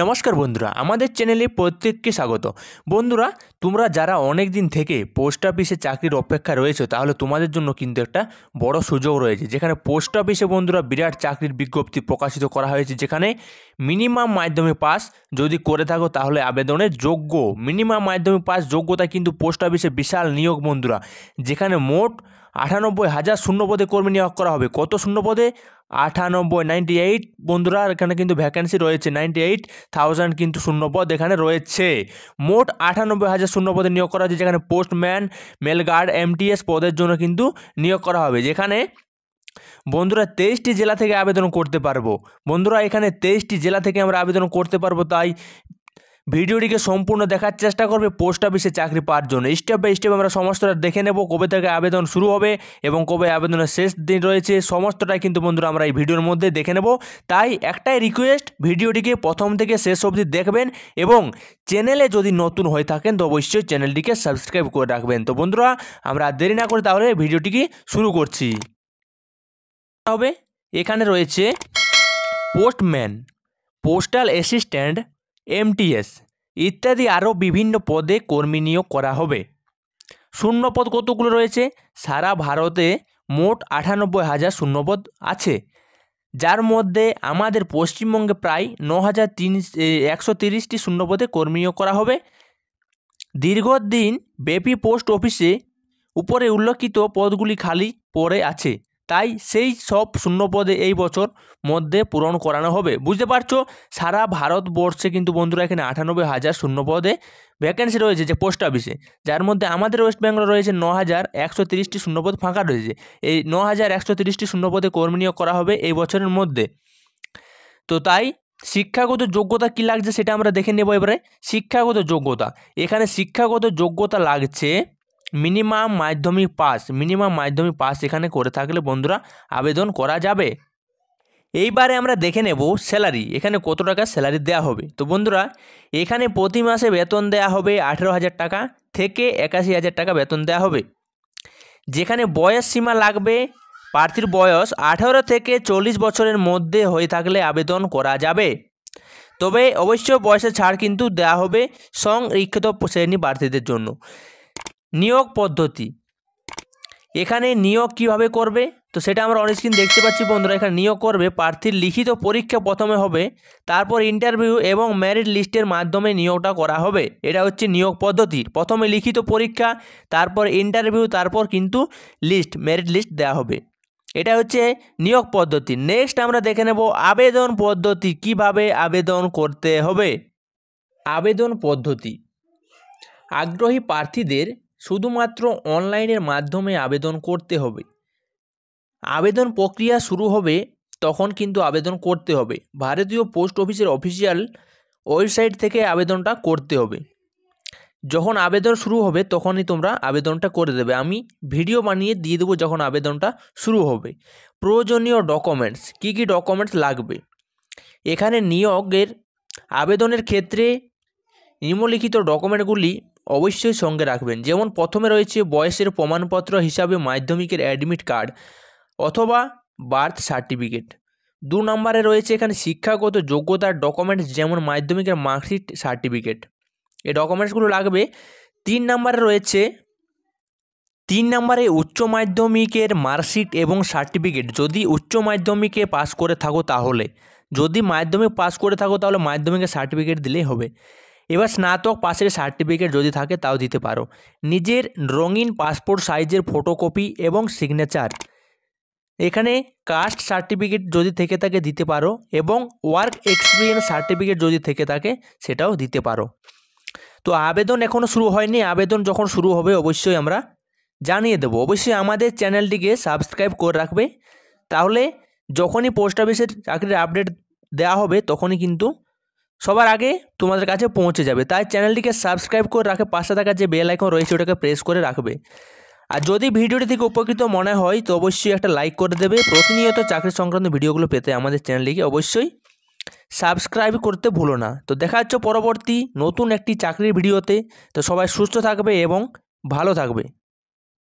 নমস্কার বন্ধুরা আমাদের চ্যানেলে প্রত্যেককে স্বাগত বন্ধুরা তোমরা যারা অনেক দিন থেকে পোস্ট অফিসে চাকরির অপেক্ষা রয়েছে তাহলে তোমাদের জন্য কিন্তু একটা বড় সুযোগ রয়েছে যেখানে পোস্ট অফিসে বন্ধুরা বিরাট চাকরির বিজ্ঞপ্তি প্রকাশিত করা হয়েছে যেখানে মিনিমাম মাধ্যমিক পাস যদি করে থাকো তাহলে আবেদনের যোগ্য মিনিমাম মাধ্যমিক পাস যোগ্যতা কিন্তু পোস্ট অফিসে বিশাল নিয়োগ বন্ধুরা যেখানে মোট আটানব্বই হাজার শূন্যপদে কর্মী নিয়োগ করা হবে কত শূন্যপদে আটানব্বই নাইনটি এইট বন্ধুরা এখানে কিন্তু ভ্যাকেন্সি রয়েছে নাইনটি এইট থাউজেন্ড কিন্তু শূন্যপদ এখানে রয়েছে মোট আটানব্বই হাজার শূন্যপদে নিয়োগ করা হয়েছে যেখানে পোস্টম্যান মেলগার্ড এমটিএস পদের জন্য কিন্তু নিয়োগ করা হবে যেখানে বন্ধুরা তেইশটি জেলা থেকে আবেদন করতে পারবো বন্ধুরা এখানে তেইশটি জেলা থেকে আমরা আবেদন করতে পারবো তাই ভিডিওটিকে সম্পূর্ণ দেখার চেষ্টা করবে পোস্ট অফিসে চাকরি পাওয়ার জন্য স্টেপ বাই স্টেপ আমরা সমস্তটা দেখে নেব কবে থেকে আবেদন শুরু হবে এবং কবে আবেদনের শেষ দিন রয়েছে সমস্তটাই কিন্তু বন্ধুরা আমরা এই ভিডিওর মধ্যে দেখে নেব তাই একটাই রিকোয়েস্ট ভিডিওটিকে প্রথম থেকে শেষ অবধি দেখবেন এবং চ্যানেলে যদি নতুন হয়ে থাকেন তো অবশ্যই চ্যানেলটিকে সাবস্ক্রাইব করে রাখবেন তো বন্ধুরা আমরা দেরি না করে তাহলে ভিডিওটিকে শুরু করছি হবে এখানে রয়েছে পোস্টম্যান পোস্টাল অ্যাসিস্ট্যান্ট এমটিএস ইত্যাদি আরও বিভিন্ন পদে কর্মী নিয়োগ করা হবে শূন্যপদ কতগুলো রয়েছে সারা ভারতে মোট আটানব্বই হাজার শূন্যপদ আছে যার মধ্যে আমাদের পশ্চিমবঙ্গে প্রায় ন হাজার তিন একশো তিরিশটি শূন্যপদে কর্মী করা হবে দীর্ঘদিন ব্যাপী পোস্ট অফিসে উপরে উল্লেখিত পদগুলি খালি পড়ে আছে তাই সেই সব শূন্যপদে এই বছর মধ্যে পূরণ করানো হবে বুঝতে পারছো সারা ভারতবর্ষে কিন্তু বন্ধুরা এখানে আটানব্বই হাজার শূন্যপদে ভ্যাকেন্সি রয়েছে যে পোস্ট অফিসে যার মধ্যে আমাদের ওয়েস্ট বেঙ্গল রয়েছে ন হাজার একশো তিরিশটি শূন্যপদ ফাঁকা রয়েছে এই ন হাজার একশো তিরিশটি শূন্যপদে কর্মী নিয়োগ করা হবে এই বছরের মধ্যে তো তাই শিক্ষাগত যোগ্যতা কি লাগছে সেটা আমরা দেখে নেব এবারে শিক্ষাগত যোগ্যতা এখানে শিক্ষাগত যোগ্যতা লাগছে মিনিমাম মাধ্যমিক পাস মিনিমাম মাধ্যমিক পাস এখানে করে থাকলে বন্ধুরা আবেদন করা যাবে এইবারে আমরা দেখে নেব স্যালারি এখানে কত টাকা স্যালারি দেওয়া হবে তো বন্ধুরা এখানে প্রতি মাসে বেতন দেওয়া হবে আঠেরো হাজার টাকা থেকে একাশি হাজার টাকা বেতন দেওয়া হবে যেখানে বয়স সীমা লাগবে প্রার্থীর বয়স আঠারো থেকে চল্লিশ বছরের মধ্যে হয়ে থাকলে আবেদন করা যাবে তবে অবশ্য বয়সের ছাড় কিন্তু দেওয়া হবে সংরক্ষিত শ্রেণী প্রার্থীদের জন্য নিয়োগ পদ্ধতি এখানে নিয়োগ কিভাবে করবে তো সেটা আমরা অনস্ক্রিন দেখতে পাচ্ছি বন্ধুরা এখানে নিয়োগ করবে প্রার্থীর লিখিত পরীক্ষা প্রথমে হবে তারপর ইন্টারভিউ এবং ম্যারিট লিস্টের মাধ্যমে নিয়োগটা করা হবে এটা হচ্ছে নিয়োগ পদ্ধতি প্রথমে লিখিত পরীক্ষা তারপর ইন্টারভিউ তারপর কিন্তু লিস্ট ম্যারিট লিস্ট দেওয়া হবে এটা হচ্ছে নিয়োগ পদ্ধতি নেক্সট আমরা দেখে নেব আবেদন পদ্ধতি কিভাবে আবেদন করতে হবে আবেদন পদ্ধতি আগ্রহী প্রার্থীদের শুধুমাত্র অনলাইনের মাধ্যমে আবেদন করতে হবে আবেদন প্রক্রিয়া শুরু হবে তখন কিন্তু আবেদন করতে হবে ভারতীয় পোস্ট অফিসের অফিসিয়াল ওয়েবসাইট থেকে আবেদনটা করতে হবে যখন আবেদন শুরু হবে তখনই তোমরা আবেদনটা করে দেবে আমি ভিডিও বানিয়ে দিয়ে দেবো যখন আবেদনটা শুরু হবে প্রয়োজনীয় ডকুমেন্টস কি কি ডকুমেন্টস লাগবে এখানে নিয়োগের আবেদনের ক্ষেত্রে নিম্নলিখিত ডকুমেন্টগুলি অবশ্যই সঙ্গে রাখবেন যেমন প্রথমে রয়েছে বয়সের প্রমাণপত্র হিসাবে মাধ্যমিকের অ্যাডমিট কার্ড অথবা বার্থ সার্টিফিকেট দু নম্বরে রয়েছে এখানে শিক্ষাগত যোগ্যতার ডকুমেন্টস যেমন মাধ্যমিকের মার্কশিট সার্টিফিকেট এই ডকুমেন্টসগুলো লাগবে তিন নম্বরে রয়েছে তিন নম্বরে উচ্চ মাধ্যমিকের মার্কশিট এবং সার্টিফিকেট যদি উচ্চ মাধ্যমিকে পাস করে থাকো তাহলে যদি মাধ্যমিক পাস করে থাকো তাহলে মাধ্যমিকের সার্টিফিকেট দিলেই হবে এবার স্নাতক পাশের সার্টিফিকেট যদি থাকে তাও দিতে পারো নিজের রঙিন পাসপোর্ট সাইজের ফটোকপি এবং সিগনেচার এখানে কাস্ট সার্টিফিকেট যদি থেকে থাকে দিতে পারো এবং ওয়ার্ক এক্সপিরিয়েন্স সার্টিফিকেট যদি থেকে থাকে সেটাও দিতে পারো তো আবেদন এখনও শুরু হয়নি আবেদন যখন শুরু হবে অবশ্যই আমরা জানিয়ে দেবো অবশ্যই আমাদের চ্যানেলটিকে সাবস্ক্রাইব করে রাখবে তাহলে যখনই পোস্ট অফিসের চাকরির আপডেট দেওয়া হবে তখনই কিন্তু সবার আগে তোমাদের কাছে পৌঁছে যাবে তাই চ্যানেলটিকে সাবস্ক্রাইব করে রাখে পাশে থাকা যে বেল আইকন রয়েছে ওটাকে প্রেস করে রাখবে আর যদি ভিডিওটি থেকে উপকৃত মনে হয় তো অবশ্যই একটা লাইক করে দেবে প্রতিনিয়ত চাকরি সংক্রান্ত ভিডিওগুলো পেতে আমাদের চ্যানেলটিকে অবশ্যই সাবস্ক্রাইব করতে ভুলো না তো দেখা হচ্ছে পরবর্তী নতুন একটি চাকরির ভিডিওতে তো সবাই সুস্থ থাকবে এবং ভালো থাকবে